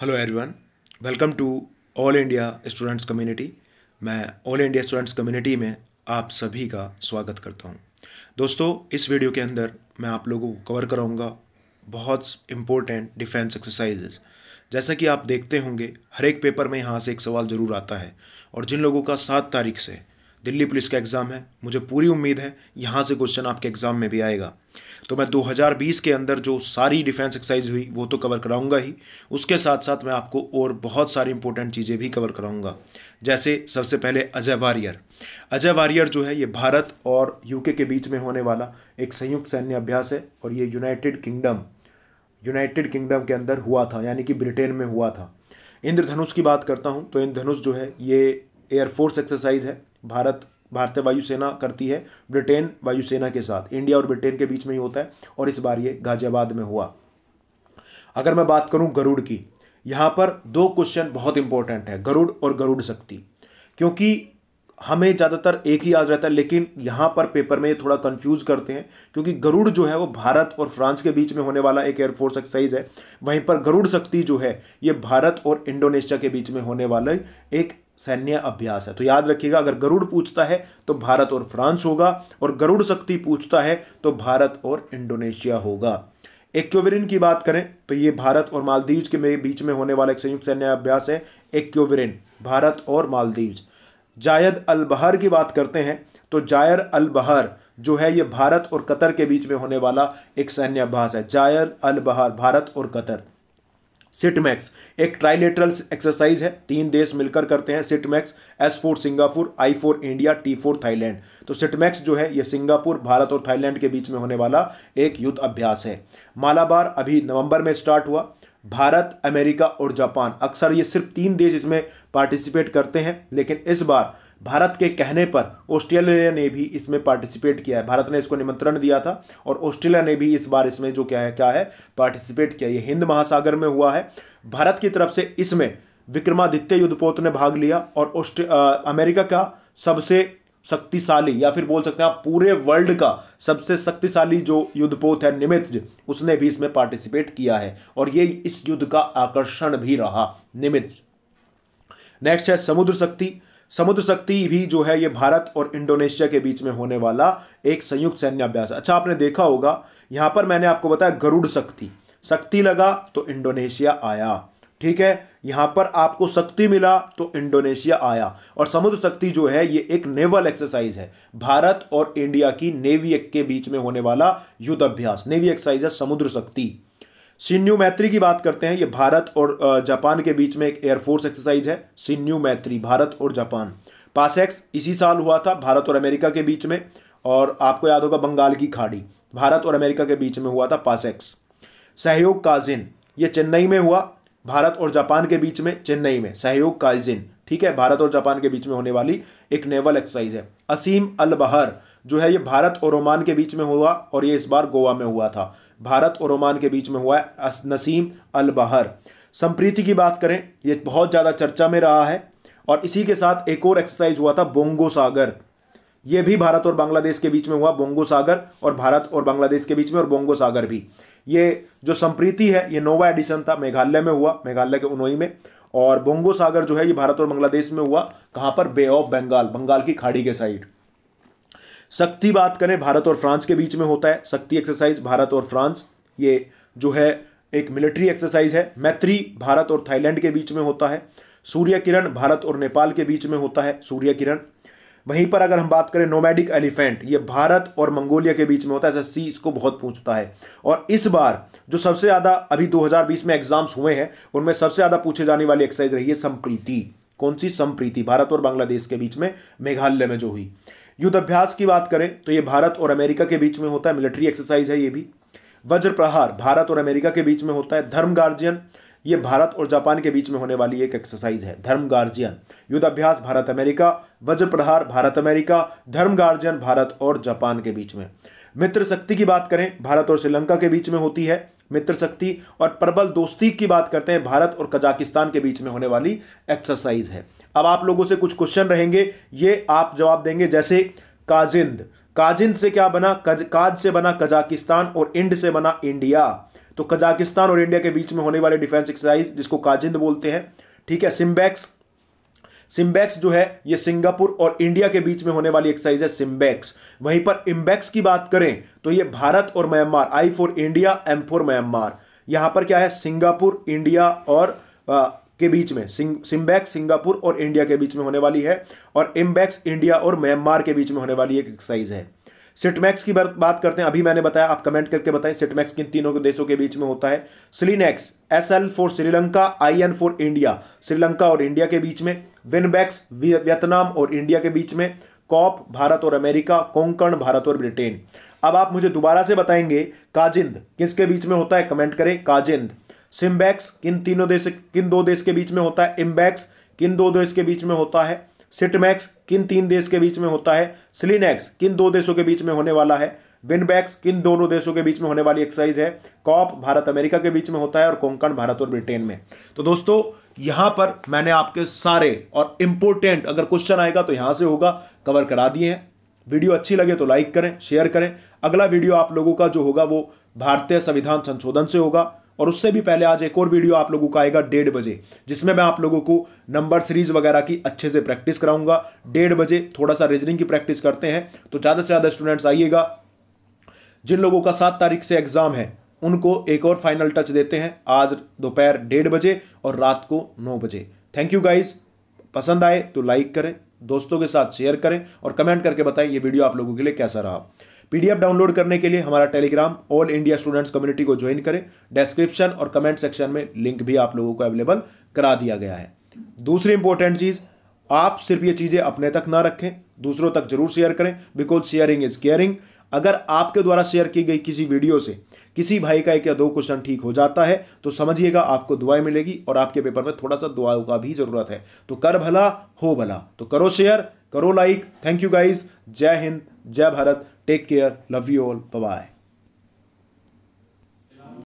Hello everyone welcome to all India students community मैं all India students community में आप सभी का स्वागत करता हूं दोस्तों इस वीडियो के अंदर मैं आप लोगों को कवर कराऊंगा बहुत इम्पोर्टेंट डिफेंस एक्सरसाइजेज जैसा कि आप देखते होंगे हर एक पेपर में यहाँ से एक सवाल ज़रूर आता है और जिन लोगों का सात तारीख से दिल्ली पुलिस का एग्ज़ाम है मुझे पूरी उम्मीद है यहाँ से क्वेश्चन आपके एग्ज़ाम में भी आएगा तो मैं 2020 के अंदर जो सारी डिफेंस एक्सरसाइज हुई वो तो कवर कराऊंगा ही उसके साथ साथ मैं आपको और बहुत सारी इंपॉर्टेंट चीज़ें भी कवर कराऊंगा जैसे सबसे पहले अजय वारियर अजय वारियर जो है ये भारत और यूके के बीच में होने वाला एक संयुक्त सैन्य अभ्यास है और ये यूनाइटेड किंगडम यूनाइटेड किंगडम के अंदर हुआ था यानी कि ब्रिटेन में हुआ था इंद्रधनुष की बात करता हूँ तो इंद्रधनुष जो है ये एयरफोर्स एक्सरसाइज है भारत भारतीय वायुसेना करती है ब्रिटेन वायुसेना के साथ इंडिया और ब्रिटेन के बीच में ही होता है और इस बार ये गाजियाबाद में हुआ अगर मैं बात करूं गरुड़ की यहाँ पर दो क्वेश्चन बहुत इंपॉर्टेंट है गरुड़ और गरुड़ शक्ति क्योंकि हमें ज़्यादातर एक ही याद रहता है लेकिन यहाँ पर पेपर में ये थोड़ा कंफ्यूज करते हैं क्योंकि गरुड़ जो है वो भारत और फ्रांस के बीच में होने वाला एक एयरफोर्स एक्सरसाइज है वहीं पर गरुड़ शक्ति जो है ये भारत और इंडोनेशिया के बीच में होने वाला एक सैन्य अभ्यास है तो याद रखिएगा अगर गरुड़ पूछता है तो भारत और फ्रांस होगा और गरुड़ शक्ति पूछता है तो भारत और इंडोनेशिया होगा एक्योविरिन की बात करें तो ये भारत और मालदीव्स के बीच में होने वाला एक संयुक्त सैन्य अभ्यास है एक्योविरिन भारत और मालदीव्स जायद अल बहर की बात करते हैं तो जायर अल बहर जो है ये भारत और कतर के बीच में होने वाला एक सैन्य अभ्यास है जायर अल बहर भारत और कतर सिटमैक्स एक ट्राइलेटरल एक्सरसाइज है तीन देश मिलकर करते हैं SITMEX S for Singapore I for India T for Thailand तो सिटमैक्स जो है ये सिंगापुर भारत और थाईलैंड के बीच में होने वाला एक युद्ध अभ्यास है मालाबार अभी नवंबर में स्टार्ट हुआ भारत अमेरिका और जापान अक्सर ये सिर्फ तीन देश इसमें पार्टिसिपेट करते हैं लेकिन इस बार भारत के कहने पर ऑस्ट्रेलिया ने भी इसमें पार्टिसिपेट किया है भारत ने इसको निमंत्रण दिया था और ऑस्ट्रेलिया ने भी इस बार इसमें जो क्या है क्या है पार्टिसिपेट किया ये हिंद महासागर में हुआ है भारत की तरफ से इसमें विक्रमादित्य युद्धपोत ने भाग लिया और ऑस्ट्रे अमेरिका का सबसे शक्तिशाली या फिर बोल सकते हैं आप पूरे वर्ल्ड का सबसे शक्तिशाली जो युद्धपोत है निमित्त उसने भी इसमें पार्टिसिपेट किया है और ये इस युद्ध का आकर्षण भी रहा निमित्ज नेक्स्ट है समुद्र शक्ति समुद्र शक्ति भी जो है ये भारत और इंडोनेशिया के बीच में होने वाला एक संयुक्त सैन्य अभ्यास अच्छा आपने देखा होगा यहाँ पर मैंने आपको बताया गरुड़ शक्ति शक्ति लगा तो इंडोनेशिया आया ठीक है यहाँ पर आपको शक्ति मिला तो इंडोनेशिया आया और समुद्र शक्ति जो है ये एक नेवल एक्सरसाइज है भारत और इंडिया की नेवी के बीच में होने वाला युद्ध अभ्यास नेवी एक्सरसाइज है समुद्र शक्ति सिन्यू मैत्री की बात करते हैं ये भारत और जापान के बीच में एक एयरफोर्स एक्सरसाइज है सिन्यू मैत्री भारत और जापान पासेक्स इसी साल हुआ था भारत और अमेरिका के बीच में और आपको याद होगा बंगाल की खाड़ी भारत और अमेरिका के बीच में हुआ था पासेक्स सहयोग काजिन ये चेन्नई में हुआ भारत और जापान के बीच में चेन्नई में सहयोग काजिन ठीक है भारत और जापान के बीच में होने वाली एक नेवल एक्सरसाइज है असीम अल बहर जो है ये भारत और ओमान के बीच में हुआ और ये इस बार गोवा में हुआ था भारत और ओमान के बीच में हुआ है नसीम अल बहर संप्रीति की बात करें ये बहुत ज़्यादा चर्चा में रहा है और इसी के साथ एक और एक्सरसाइज हुआ था बोंगो सागर ये भी भारत और बांग्लादेश के बीच में हुआ बोंगो सागर और भारत और बांग्लादेश के बीच में और बोंगो सागर भी ये जो संप्रीति है ये नोवा एडिशन था मेघालय में हुआ मेघालय के उनोई में और बोंगो सागर जो है ये भारत और बांग्लादेश में हुआ कहाँ पर बे ऑफ बंगाल बंगाल की खाड़ी के साइड सख्ती बात करें भारत और फ्रांस के बीच में होता है सख्ती एक्सरसाइज भारत और फ्रांस ये जो है एक मिलिट्री एक्सरसाइज है मैत्री भारत और थाईलैंड के बीच में होता है सूर्य किरण भारत और नेपाल के बीच में होता है सूर्य किरण वहीं पर अगर हम बात करें नोमैडिक एलिफेंट ये भारत और मंगोलिया के बीच में होता है एस इसको बहुत पूछता है और इस बार जो सबसे ज़्यादा अभी 2020 में एग्जाम्स हुए हैं उनमें सबसे ज़्यादा पूछे जाने वाली एक्सरसाइज रही है संप्रीति कौन सी संप्रीति भारत और बांग्लादेश के बीच में मेघालय में जो हुई युद्ध अभ्यास की बात करें तो ये भारत और अमेरिका के बीच में होता है मिलिट्री एक्सरसाइज है ये भी वज्र प्रहार भारत और अमेरिका के बीच में होता है धर्म गार्जियन ये भारत और जापान के बीच में होने वाली एक एक्सरसाइज है धर्म गार्जियन युद्ध अभ्यास Bharat America Vajra Prahar Bharat America Dharma guardian Bharat और जापान के बीच में मित्र शक्ति की बात करें भारत और श्रीलंका के बीच में होती है मित्र शक्ति और प्रबल दोस्ती की बात करते हैं भारत और कजाकिस्तान के बीच में होने वाली एक्सरसाइज है अब आप लोगों से कुछ क्वेश्चन रहेंगे ये आप जवाब देंगे जैसे काजिंद काजिंद से क्या बना कज, काज से बना कजाकिस्तान और इंड से बना इंडिया तो कजाकिस्तान और इंडिया के बीच में होने वाले डिफेंस एक्सरसाइज जिसको काजिंद बोलते हैं ठीक है सिम्बैक्स सिम्बैक्स जो है ये सिंगापुर और इंडिया के बीच में होने वाली एक्सरसाइज है सिम्बैक्स वहीं पर इम्बैक्स की बात करें तो ये भारत और Myanmar I for India M for Myanmar यहां पर क्या है सिंगापुर इंडिया और के बीच में सिम्बैक्स सिंगापुर और इंडिया के बीच में होने वाली है और इम्बैक्स इंडिया और म्यांमार के बीच में होने वाली एक एक्सरसाइज है सिटमैक्स की बात करते हैं अभी मैंने बताया आप कमेंट करके बताएं सिटमैक्स किन तीनों के देशों के बीच में होता है SLINEX S L for Sri Lanka I N for India Sri Lanka और इंडिया के बीच में विनबैक्स वियतनाम और इंडिया के बीच में कॉप भारत और अमेरिका कोंकण भारत और ब्रिटेन अब आप मुझे दोबारा से बताएंगे काजिंद किसके बीच में होता है कमेंट करें काजिंद सिम्बैक्स किन तीनों देश किन दो देश के बीच में होता है इम्बैक्स किन दो देश के बीच में होता है सिटमैक्स किन तीन देश के बीच में होता है स्लिनैक्स किन दो देशों के बीच में होने वाला है विनबैक्स किन दोनों देशों के बीच में होने वाली एक्सरसाइज है कॉप भारत अमेरिका के बीच में होता है और कोंकण भारत और ब्रिटेन में तो दोस्तों यहां पर मैंने आपके सारे और इंपोर्टेंट अगर क्वेश्चन आएगा तो यहां से होगा कवर करा दिए हैं वीडियो अच्छी लगे तो लाइक करें शेयर करें अगला वीडियो आप लोगों का जो होगा वो भारतीय संविधान संशोधन से होगा और उससे भी पहले आज एक और वीडियो आप लोगों का आएगा डेढ़ बजे जिसमें मैं आप लोगों को नंबर सीरीज वगैरह की अच्छे से प्रैक्टिस कराऊंगा डेढ़ बजे थोड़ा सा रीजनिंग की प्रैक्टिस करते हैं तो ज़्यादा से ज़्यादा स्टूडेंट्स आइएगा जिन लोगों का सात तारीख से एग्ज़ाम है उनको एक और फाइनल टच देते हैं आज दोपहर डेढ़ बजे और रात को नौ बजे थैंक यू गाइज पसंद आए तो लाइक करें दोस्तों के साथ शेयर करें और कमेंट करके बताएं ये वीडियो आप लोगों के लिए कैसा रहा पीडीएफ डाउनलोड करने के लिए हमारा Telegram all India students community को ज्वाइन करें डिस्क्रिप्शन और कमेंट सेक्शन में लिंक भी आप लोगों को अवेलेबल करा दिया गया है दूसरी इंपॉर्टेंट चीज़ आप सिर्फ ये चीज़ें अपने तक ना रखें दूसरों तक जरूर शेयर करें बिकॉज शेयरिंग इज केयरिंग अगर आपके द्वारा शेयर की गई किसी वीडियो से किसी भाई का एक या दो क्वेश्चन ठीक हो जाता है तो समझिएगा आपको दुआएं मिलेगी और आपके पेपर में थोड़ा सा दुआओं का भी जरूरत है तो कर भला हो भला तो करो शेयर करो लाइक थैंक यू गाइज जय हिंद जय Bharat Take care. Love you all. Bye bye.